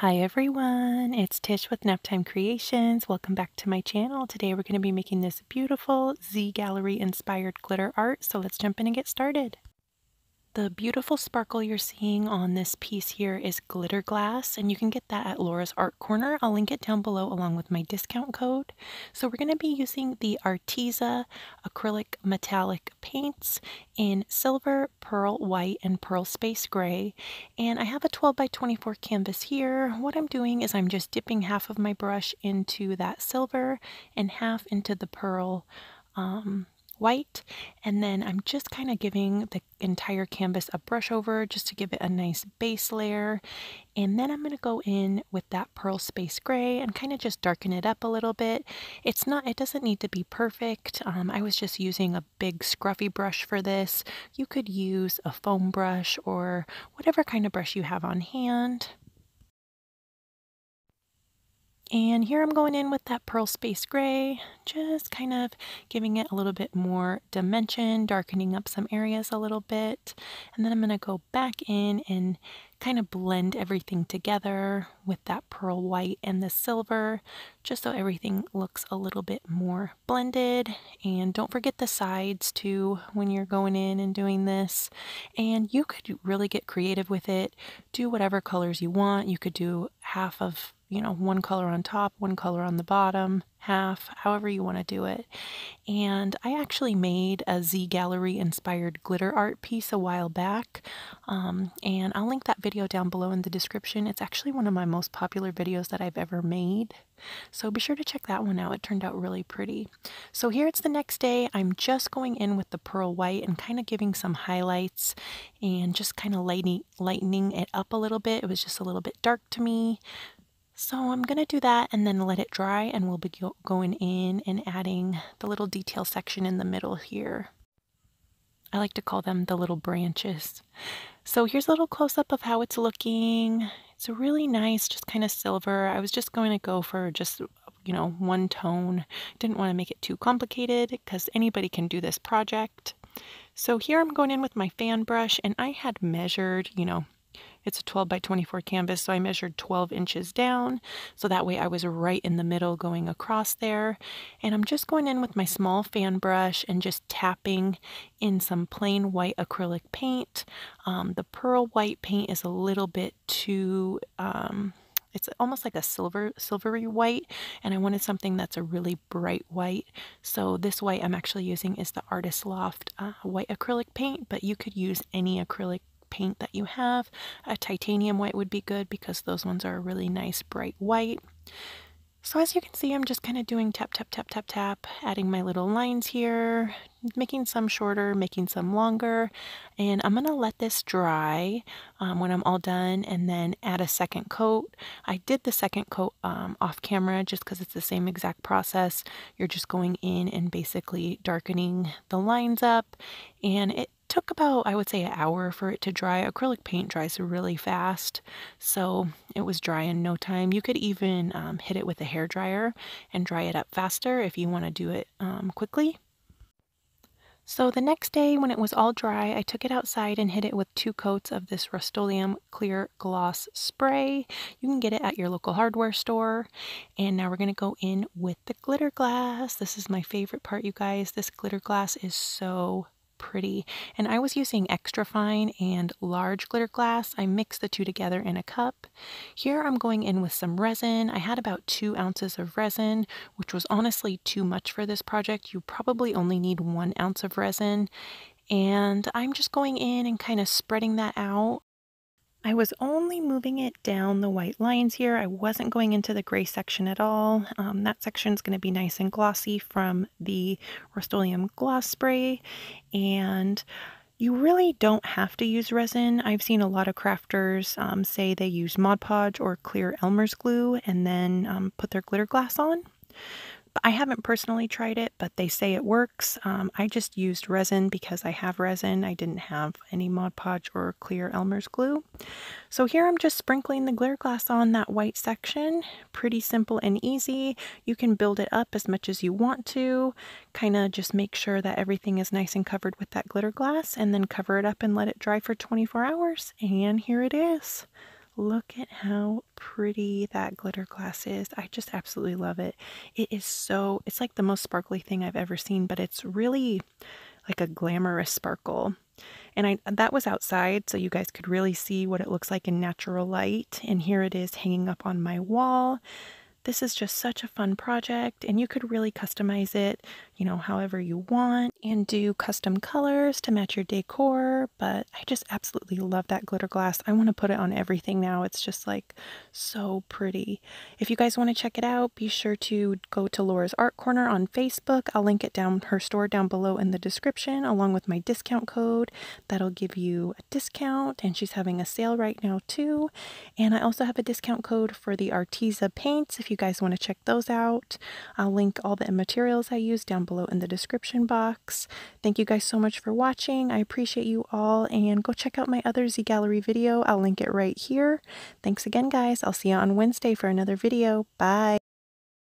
Hi everyone, it's Tish with Naptime Creations. Welcome back to my channel. Today we're going to be making this beautiful Z Gallery inspired glitter art, so let's jump in and get started. The beautiful sparkle you're seeing on this piece here is glitter glass, and you can get that at Laura's Art Corner. I'll link it down below along with my discount code. So we're going to be using the Arteza acrylic metallic paints in silver, pearl white, and pearl space gray. And I have a 12 by 24 canvas here. What I'm doing is I'm just dipping half of my brush into that silver and half into the pearl um, white and then I'm just kind of giving the entire canvas a brush over just to give it a nice base layer and then I'm going to go in with that pearl space gray and kind of just darken it up a little bit it's not it doesn't need to be perfect um, I was just using a big scruffy brush for this you could use a foam brush or whatever kind of brush you have on hand and here I'm going in with that Pearl Space Gray, just kind of giving it a little bit more dimension, darkening up some areas a little bit. And then I'm going to go back in and kind of blend everything together with that pearl white and the silver just so everything looks a little bit more blended. And don't forget the sides too when you're going in and doing this. And you could really get creative with it. Do whatever colors you want. You could do half of you know, one color on top, one color on the bottom, half, however you want to do it. And I actually made a Z Gallery inspired glitter art piece a while back. Um, and I'll link that video down below in the description. It's actually one of my most popular videos that I've ever made. So be sure to check that one out. It turned out really pretty. So here it's the next day. I'm just going in with the pearl white and kind of giving some highlights and just kind of lightening, lightening it up a little bit. It was just a little bit dark to me. So I'm going to do that and then let it dry and we'll be going in and adding the little detail section in the middle here. I like to call them the little branches. So here's a little close up of how it's looking. It's really nice, just kind of silver. I was just going to go for just, you know, one tone. Didn't want to make it too complicated because anybody can do this project. So here I'm going in with my fan brush and I had measured, you know, it's a 12 by 24 canvas, so I measured 12 inches down. So that way I was right in the middle going across there. And I'm just going in with my small fan brush and just tapping in some plain white acrylic paint. Um, the pearl white paint is a little bit too... Um, it's almost like a silver silvery white and I wanted something that's a really bright white so this white I'm actually using is the artist loft uh, white acrylic paint but you could use any acrylic paint that you have. A titanium white would be good because those ones are a really nice bright white. So as you can see, I'm just kind of doing tap, tap, tap, tap, tap, adding my little lines here, making some shorter, making some longer, and I'm going to let this dry um, when I'm all done and then add a second coat. I did the second coat um, off camera just because it's the same exact process. You're just going in and basically darkening the lines up, and it took about, I would say, an hour for it to dry. Acrylic paint dries really fast, so it was dry in no time. You could even um, hit it with a hair dryer and dry it up faster if you want to do it um, quickly. So the next day, when it was all dry, I took it outside and hit it with two coats of this Rust-Oleum Clear Gloss Spray. You can get it at your local hardware store. And now we're going to go in with the glitter glass. This is my favorite part, you guys. This glitter glass is so pretty. And I was using extra fine and large glitter glass. I mixed the two together in a cup. Here I'm going in with some resin. I had about two ounces of resin, which was honestly too much for this project. You probably only need one ounce of resin. And I'm just going in and kind of spreading that out. I was only moving it down the white lines here. I wasn't going into the gray section at all. Um, that section is going to be nice and glossy from the Rust-Oleum Gloss Spray. And you really don't have to use resin. I've seen a lot of crafters um, say they use Mod Podge or clear Elmer's glue and then um, put their glitter glass on. I haven't personally tried it, but they say it works. Um, I just used resin because I have resin. I didn't have any Mod Podge or clear Elmer's glue. So here I'm just sprinkling the glare glass on that white section. Pretty simple and easy. You can build it up as much as you want to. Kind of just make sure that everything is nice and covered with that glitter glass and then cover it up and let it dry for 24 hours. And here it is. Look at how pretty that glitter glass is. I just absolutely love it. It is so, it's like the most sparkly thing I've ever seen, but it's really like a glamorous sparkle. And I that was outside so you guys could really see what it looks like in natural light and here it is hanging up on my wall. This is just such a fun project, and you could really customize it, you know, however you want and do custom colors to match your decor. But I just absolutely love that glitter glass. I want to put it on everything now. It's just like so pretty. If you guys want to check it out, be sure to go to Laura's Art Corner on Facebook. I'll link it down her store down below in the description along with my discount code. That'll give you a discount, and she's having a sale right now too. And I also have a discount code for the Arteza paints if you you guys want to check those out. I'll link all the materials I use down below in the description box. Thank you guys so much for watching. I appreciate you all and go check out my other Z Gallery video. I'll link it right here. Thanks again guys. I'll see you on Wednesday for another video. Bye!